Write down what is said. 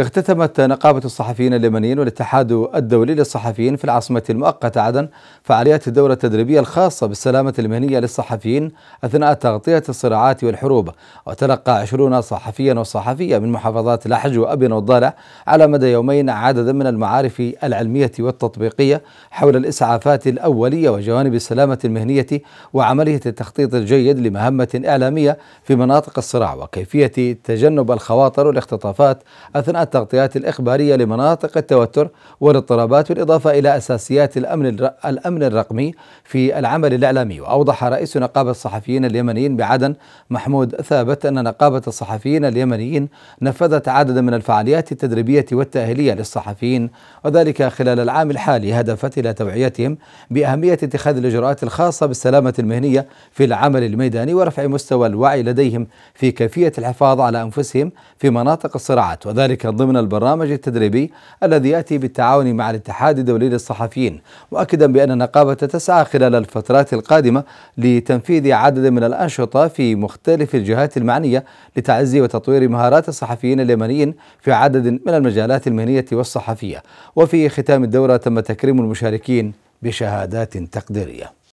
اختتمت نقابة الصحفيين اليمنيين والاتحاد الدولي للصحفيين في العاصمة المؤقتة عدن فعاليات الدورة التدريبية الخاصة بالسلامة المهنية للصحفيين أثناء تغطية الصراعات والحروب وتلقى عشرون صحفيا وصحفية من محافظات لحج وأبين والضالع على مدى يومين عددا من المعارف العلمية والتطبيقية حول الإسعافات الأولية وجوانب السلامة المهنية وعملية التخطيط الجيد لمهمة إعلامية في مناطق الصراع وكيفية تجنب الخواطر والاختطافات أثناء التغطيات الإخبارية لمناطق التوتر والاضطرابات بالإضافة إلى أساسيات الأمن الأمن الرقمي في العمل الإعلامي وأوضح رئيس نقابة الصحفيين اليمنيين بعدن محمود ثابت أن نقابة الصحفيين اليمنيين نفذت عددا من الفعاليات التدريبية والتأهيلية للصحفيين وذلك خلال العام الحالي هدفت إلى توعيتهم بأهمية اتخاذ الإجراءات الخاصة بالسلامة المهنية في العمل الميداني ورفع مستوى الوعي لديهم في كيفية الحفاظ على أنفسهم في مناطق الصراعات وذلك ضمن البرنامج التدريبي الذي يأتي بالتعاون مع الاتحاد الدولي للصحفيين مؤكدا بأن النقابة تسعى خلال الفترات القادمة لتنفيذ عدد من الأنشطة في مختلف الجهات المعنية لتعزي وتطوير مهارات الصحفيين اليمنيين في عدد من المجالات المهنية والصحفية وفي ختام الدورة تم تكريم المشاركين بشهادات تقديريه